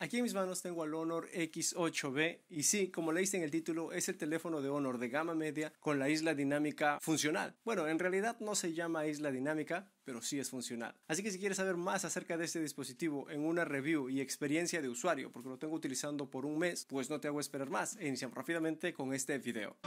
Aquí en mis manos tengo al Honor X8B y sí, como leíste en el título, es el teléfono de Honor de gama media con la isla dinámica funcional. Bueno, en realidad no se llama isla dinámica, pero sí es funcional. Así que si quieres saber más acerca de este dispositivo en una review y experiencia de usuario, porque lo tengo utilizando por un mes, pues no te hago esperar más e iniciamos rápidamente con este video.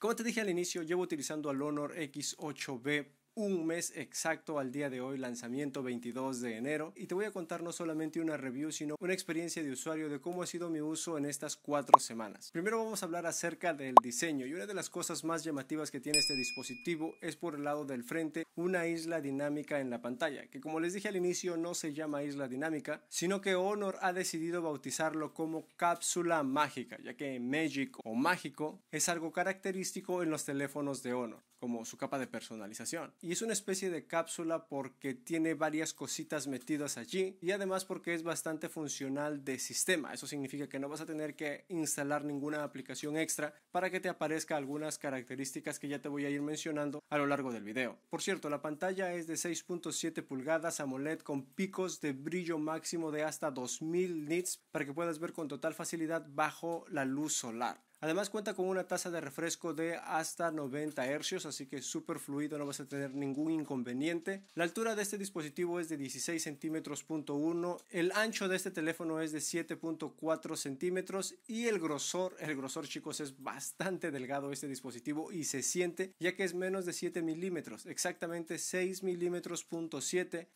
Como te dije al inicio, llevo utilizando al Honor X8B un mes exacto al día de hoy, lanzamiento 22 de enero, y te voy a contar no solamente una review, sino una experiencia de usuario de cómo ha sido mi uso en estas cuatro semanas. Primero vamos a hablar acerca del diseño, y una de las cosas más llamativas que tiene este dispositivo es por el lado del frente una isla dinámica en la pantalla, que como les dije al inicio no se llama isla dinámica, sino que Honor ha decidido bautizarlo como cápsula mágica, ya que Magic o mágico es algo característico en los teléfonos de Honor, como su capa de personalización y es una especie de cápsula porque tiene varias cositas metidas allí y además porque es bastante funcional de sistema. Eso significa que no vas a tener que instalar ninguna aplicación extra para que te aparezca algunas características que ya te voy a ir mencionando a lo largo del video. Por cierto, la pantalla es de 6.7 pulgadas AMOLED con picos de brillo máximo de hasta 2000 nits para que puedas ver con total facilidad bajo la luz solar. Además cuenta con una tasa de refresco de hasta 90 hercios así que es súper fluido, no vas a tener ningún inconveniente. La altura de este dispositivo es de 16 centímetros.1, el ancho de este teléfono es de 7.4 centímetros y el grosor, el grosor chicos es bastante delgado este dispositivo y se siente ya que es menos de 7 milímetros, exactamente 6 milímetros punto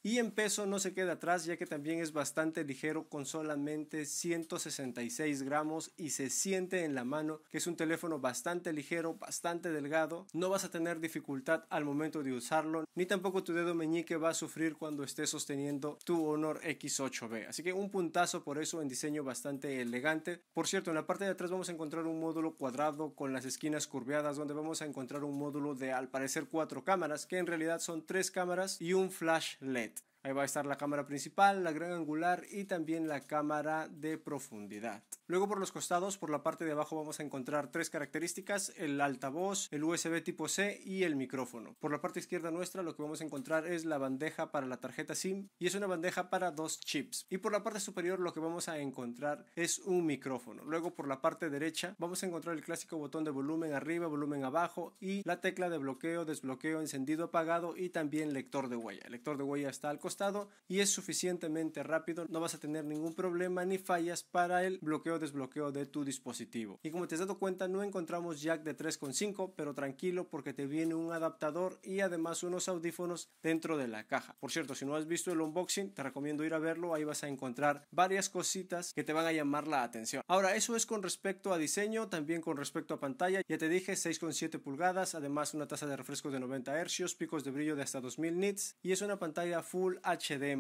y en peso no se queda atrás ya que también es bastante ligero con solamente 166 gramos y se siente en la mano que es un teléfono bastante ligero, bastante delgado. No vas a tener dificultad al momento de usarlo, ni tampoco tu dedo meñique va a sufrir cuando estés sosteniendo tu Honor X8B. Así que un puntazo por eso en diseño bastante elegante. Por cierto, en la parte de atrás vamos a encontrar un módulo cuadrado con las esquinas curveadas donde vamos a encontrar un módulo de al parecer cuatro cámaras, que en realidad son tres cámaras y un flash LED. Ahí va a estar la cámara principal, la gran angular y también la cámara de profundidad. Luego por los costados, por la parte de abajo vamos a encontrar tres características, el altavoz, el USB tipo C y el micrófono. Por la parte izquierda nuestra lo que vamos a encontrar es la bandeja para la tarjeta SIM y es una bandeja para dos chips. Y por la parte superior lo que vamos a encontrar es un micrófono. Luego por la parte derecha vamos a encontrar el clásico botón de volumen arriba, volumen abajo y la tecla de bloqueo, desbloqueo, encendido, apagado y también lector de huella. El lector de huella está al costado y es suficientemente rápido, no vas a tener ningún problema ni fallas para el bloqueo desbloqueo de tu dispositivo. Y como te has dado cuenta, no encontramos jack de 3.5, pero tranquilo porque te viene un adaptador y además unos audífonos dentro de la caja. Por cierto, si no has visto el unboxing, te recomiendo ir a verlo, ahí vas a encontrar varias cositas que te van a llamar la atención. Ahora, eso es con respecto a diseño, también con respecto a pantalla, ya te dije 6.7 pulgadas, además una tasa de refresco de 90 hercios picos de brillo de hasta 2000 nits y es una pantalla Full HD+.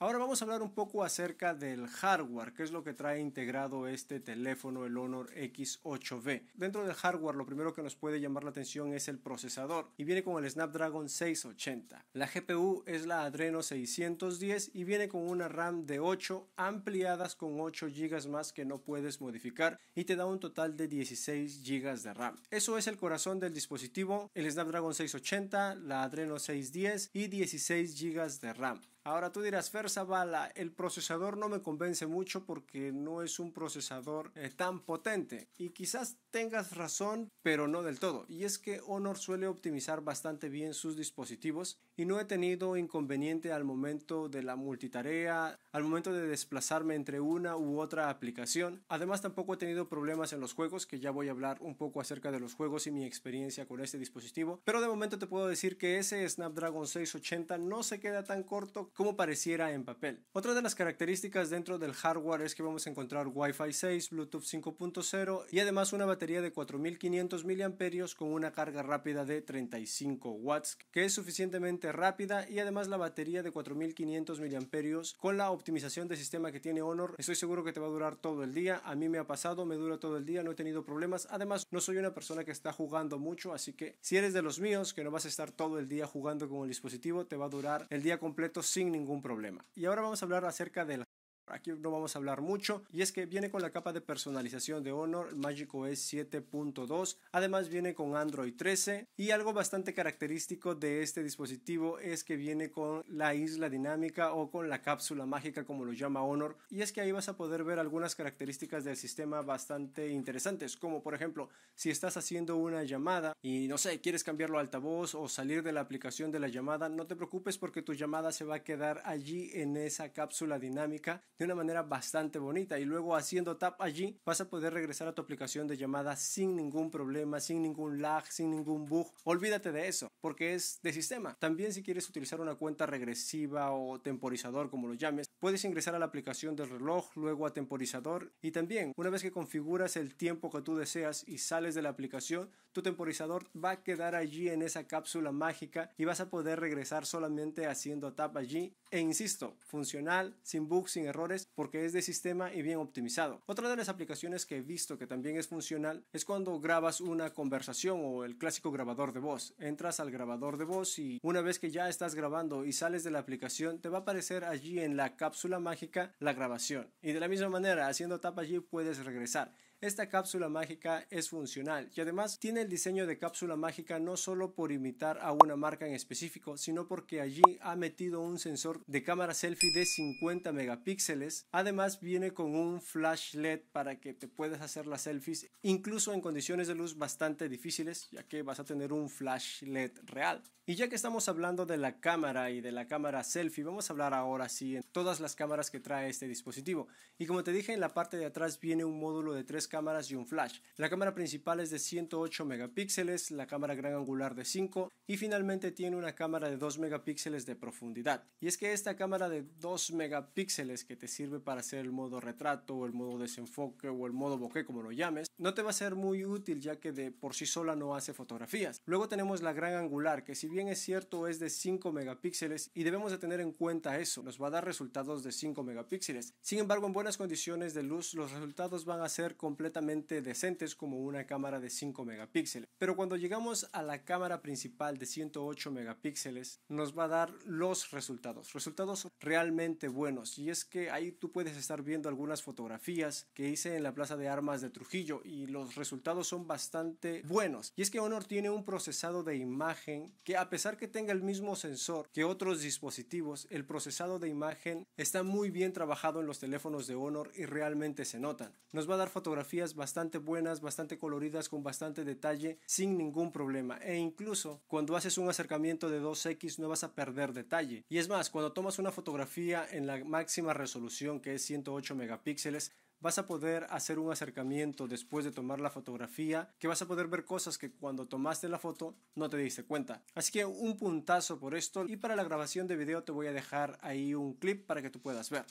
Ahora vamos a hablar un poco acerca del hardware, que es lo que trae integrado este teléfono, el Honor X8B. Dentro del hardware lo primero que nos puede llamar la atención es el procesador y viene con el Snapdragon 680. La GPU es la Adreno 610 y viene con una RAM de 8 ampliadas con 8 GB más que no puedes modificar y te da un total de 16 GB de RAM. Eso es el corazón del dispositivo, el Snapdragon 680, la Adreno 610 y 16 GB de RAM. time. Ahora tú dirás, bala el procesador no me convence mucho porque no es un procesador eh, tan potente. Y quizás tengas razón, pero no del todo. Y es que Honor suele optimizar bastante bien sus dispositivos y no he tenido inconveniente al momento de la multitarea, al momento de desplazarme entre una u otra aplicación. Además tampoco he tenido problemas en los juegos, que ya voy a hablar un poco acerca de los juegos y mi experiencia con este dispositivo. Pero de momento te puedo decir que ese Snapdragon 680 no se queda tan corto como pareciera en papel. Otra de las características dentro del hardware es que vamos a encontrar Wi-Fi 6, Bluetooth 5.0 y además una batería de 4500 miliamperios con una carga rápida de 35 watts, que es suficientemente rápida y además la batería de 4500 mAh con la optimización de sistema que tiene Honor, estoy seguro que te va a durar todo el día. A mí me ha pasado, me dura todo el día, no he tenido problemas. Además, no soy una persona que está jugando mucho, así que si eres de los míos que no vas a estar todo el día jugando con el dispositivo, te va a durar el día completo sin ningún problema. Y ahora vamos a hablar acerca de la Aquí no vamos a hablar mucho y es que viene con la capa de personalización de Honor Magic es 7.2, además viene con Android 13 y algo bastante característico de este dispositivo es que viene con la isla dinámica o con la cápsula mágica como lo llama Honor y es que ahí vas a poder ver algunas características del sistema bastante interesantes como por ejemplo si estás haciendo una llamada y no sé, quieres cambiarlo a altavoz o salir de la aplicación de la llamada, no te preocupes porque tu llamada se va a quedar allí en esa cápsula dinámica de una manera bastante bonita y luego haciendo tap allí vas a poder regresar a tu aplicación de llamada sin ningún problema, sin ningún lag, sin ningún bug. Olvídate de eso porque es de sistema. También si quieres utilizar una cuenta regresiva o temporizador como lo llames, puedes ingresar a la aplicación del reloj, luego a temporizador y también una vez que configuras el tiempo que tú deseas y sales de la aplicación, tu temporizador va a quedar allí en esa cápsula mágica y vas a poder regresar solamente haciendo tap allí e insisto, funcional, sin bug sin error porque es de sistema y bien optimizado. Otra de las aplicaciones que he visto que también es funcional es cuando grabas una conversación o el clásico grabador de voz. Entras al grabador de voz y una vez que ya estás grabando y sales de la aplicación te va a aparecer allí en la cápsula mágica la grabación. Y de la misma manera, haciendo tap allí puedes regresar esta cápsula mágica es funcional y además tiene el diseño de cápsula mágica no solo por imitar a una marca en específico, sino porque allí ha metido un sensor de cámara selfie de 50 megapíxeles. Además viene con un flash LED para que te puedas hacer las selfies incluso en condiciones de luz bastante difíciles, ya que vas a tener un flash LED real. Y ya que estamos hablando de la cámara y de la cámara selfie, vamos a hablar ahora sí en todas las cámaras que trae este dispositivo. Y como te dije, en la parte de atrás viene un módulo de tres cámaras y un flash. La cámara principal es de 108 megapíxeles, la cámara gran angular de 5 y finalmente tiene una cámara de 2 megapíxeles de profundidad. Y es que esta cámara de 2 megapíxeles que te sirve para hacer el modo retrato o el modo desenfoque o el modo bokeh como lo llames, no te va a ser muy útil ya que de por sí sola no hace fotografías. Luego tenemos la gran angular que si bien es cierto es de 5 megapíxeles y debemos de tener en cuenta eso, nos va a dar resultados de 5 megapíxeles. Sin embargo en buenas condiciones de luz los resultados van a ser completamente completamente decentes como una cámara de 5 megapíxeles. Pero cuando llegamos a la cámara principal de 108 megapíxeles, nos va a dar los resultados, resultados realmente buenos. Y es que ahí tú puedes estar viendo algunas fotografías que hice en la Plaza de Armas de Trujillo y los resultados son bastante buenos. Y es que Honor tiene un procesado de imagen que a pesar que tenga el mismo sensor que otros dispositivos, el procesado de imagen está muy bien trabajado en los teléfonos de Honor y realmente se notan. Nos va a dar fotografías bastante buenas, bastante coloridas, con bastante detalle, sin ningún problema. E incluso cuando haces un acercamiento de 2X no vas a perder detalle. Y es más, cuando tomas una fotografía en la máxima resolución, que es 108 megapíxeles, vas a poder hacer un acercamiento después de tomar la fotografía, que vas a poder ver cosas que cuando tomaste la foto no te diste cuenta. Así que un puntazo por esto y para la grabación de video te voy a dejar ahí un clip para que tú puedas ver.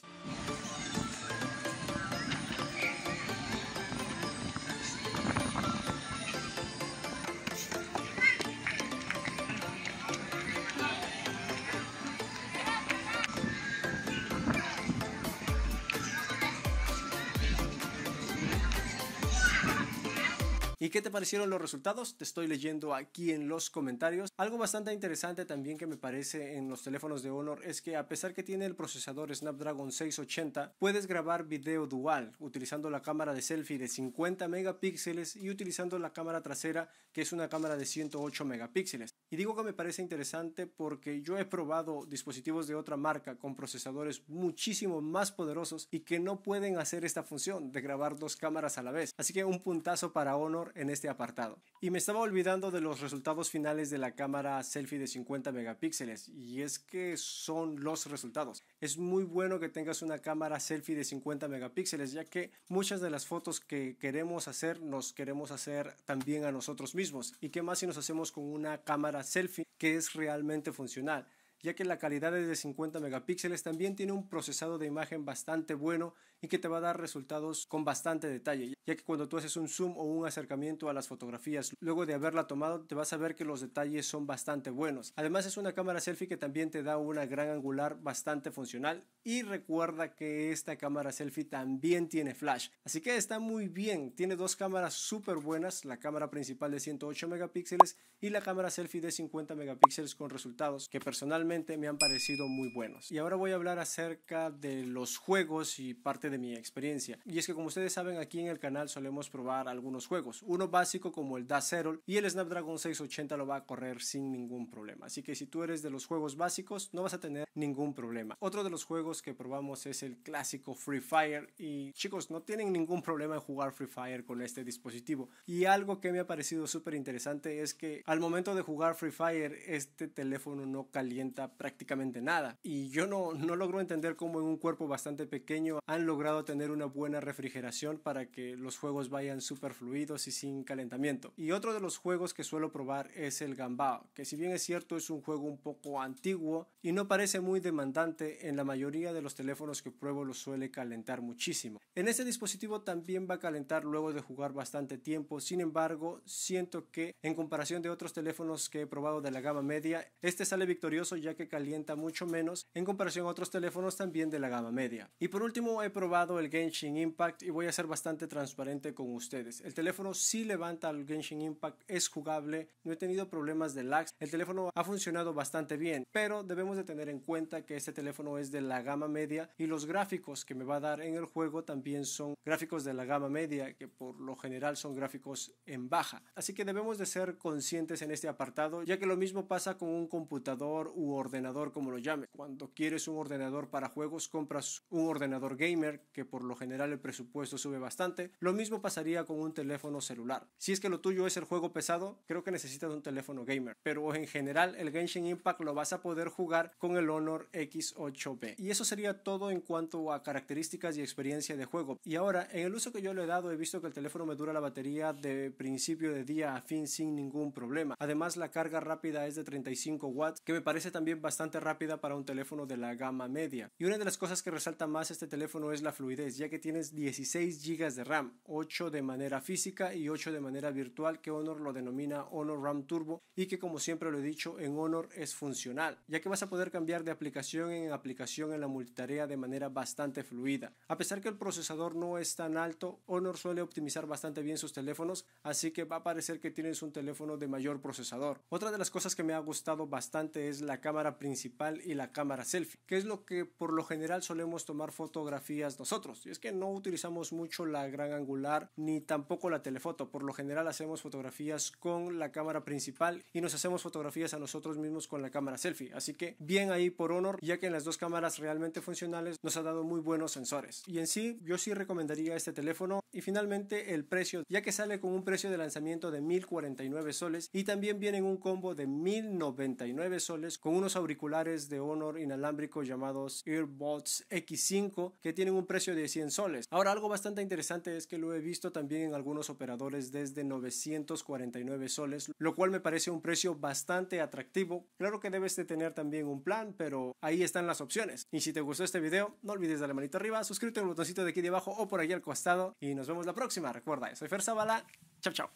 ¿Y qué te parecieron los resultados? Te estoy leyendo aquí en los comentarios. Algo bastante interesante también que me parece en los teléfonos de Honor es que a pesar que tiene el procesador Snapdragon 680, puedes grabar video dual utilizando la cámara de selfie de 50 megapíxeles y utilizando la cámara trasera que es una cámara de 108 megapíxeles. Y digo que me parece interesante porque yo he probado dispositivos de otra marca con procesadores muchísimo más poderosos y que no pueden hacer esta función de grabar dos cámaras a la vez. Así que un puntazo para Honor en este apartado. Y me estaba olvidando de los resultados finales de la cámara selfie de 50 megapíxeles y es que son los resultados. Es muy bueno que tengas una cámara selfie de 50 megapíxeles ya que muchas de las fotos que queremos hacer nos queremos hacer también a nosotros mismos. ¿Y qué más si nos hacemos con una cámara selfie que es realmente funcional, ya que la calidad es de 50 megapíxeles también tiene un procesado de imagen bastante bueno y que te va a dar resultados con bastante detalle, ya que cuando tú haces un zoom o un acercamiento a las fotografías, luego de haberla tomado, te vas a ver que los detalles son bastante buenos. Además es una cámara selfie que también te da una gran angular bastante funcional y recuerda que esta cámara selfie también tiene flash, así que está muy bien, tiene dos cámaras súper buenas, la cámara principal de 108 megapíxeles y la cámara selfie de 50 megapíxeles con resultados que personalmente me han parecido muy buenos. Y ahora voy a hablar acerca de los juegos y parte de mi experiencia. Y es que como ustedes saben aquí en el canal solemos probar algunos juegos. Uno básico como el Dazero y el Snapdragon 680 lo va a correr sin ningún problema. Así que si tú eres de los juegos básicos no vas a tener ningún problema. Otro de los juegos que probamos es el clásico Free Fire y chicos no tienen ningún problema en jugar Free Fire con este dispositivo. Y algo que me ha parecido súper interesante es que al momento de jugar Free Fire este teléfono no calienta prácticamente nada. Y yo no, no logro entender cómo en un cuerpo bastante pequeño han logrado logrado tener una buena refrigeración para que los juegos vayan super fluidos y sin calentamiento. Y otro de los juegos que suelo probar es el Gambao, que si bien es cierto es un juego un poco antiguo y no parece muy demandante, en la mayoría de los teléfonos que pruebo lo suele calentar muchísimo. En este dispositivo también va a calentar luego de jugar bastante tiempo, sin embargo siento que en comparación de otros teléfonos que he probado de la gama media, este sale victorioso ya que calienta mucho menos en comparación a otros teléfonos también de la gama media. Y por último he probado el Genshin Impact y voy a ser bastante transparente con ustedes. El teléfono sí levanta al Genshin Impact, es jugable, no he tenido problemas de lags. El teléfono ha funcionado bastante bien, pero debemos de tener en cuenta que este teléfono es de la gama media y los gráficos que me va a dar en el juego también son gráficos de la gama media, que por lo general son gráficos en baja. Así que debemos de ser conscientes en este apartado, ya que lo mismo pasa con un computador u ordenador como lo llame. Cuando quieres un ordenador para juegos, compras un ordenador gamer que por lo general el presupuesto sube bastante. Lo mismo pasaría con un teléfono celular. Si es que lo tuyo es el juego pesado, creo que necesitas un teléfono gamer. Pero en general el Genshin Impact lo vas a poder jugar con el Honor X8B. Y eso sería todo en cuanto a características y experiencia de juego. Y ahora, en el uso que yo le he dado, he visto que el teléfono me dura la batería de principio de día a fin sin ningún problema. Además, la carga rápida es de 35 watts, que me parece también bastante rápida para un teléfono de la gama media. Y una de las cosas que resalta más este teléfono es la fluidez, ya que tienes 16 GB de RAM, 8 de manera física y 8 de manera virtual, que Honor lo denomina Honor RAM Turbo y que como siempre lo he dicho en Honor es funcional, ya que vas a poder cambiar de aplicación en aplicación en la multitarea de manera bastante fluida. A pesar que el procesador no es tan alto, Honor suele optimizar bastante bien sus teléfonos, así que va a parecer que tienes un teléfono de mayor procesador. Otra de las cosas que me ha gustado bastante es la cámara principal y la cámara selfie, que es lo que por lo general solemos tomar fotografías nosotros. Y es que no utilizamos mucho la gran angular ni tampoco la telefoto. Por lo general hacemos fotografías con la cámara principal y nos hacemos fotografías a nosotros mismos con la cámara selfie. Así que bien ahí por Honor, ya que en las dos cámaras realmente funcionales nos ha dado muy buenos sensores. Y en sí, yo sí recomendaría este teléfono. Y finalmente el precio, ya que sale con un precio de lanzamiento de 1049 soles y también viene en un combo de 1099 soles con unos auriculares de Honor inalámbrico llamados Earbuds X5 que tienen un un precio de 100 soles. Ahora, algo bastante interesante es que lo he visto también en algunos operadores desde 949 soles, lo cual me parece un precio bastante atractivo. Claro que debes de tener también un plan, pero ahí están las opciones. Y si te gustó este video, no olvides darle manito arriba, suscríbete al botoncito de aquí debajo o por ahí al costado y nos vemos la próxima. Recuerda, soy Fer Zavala. Chao, chao.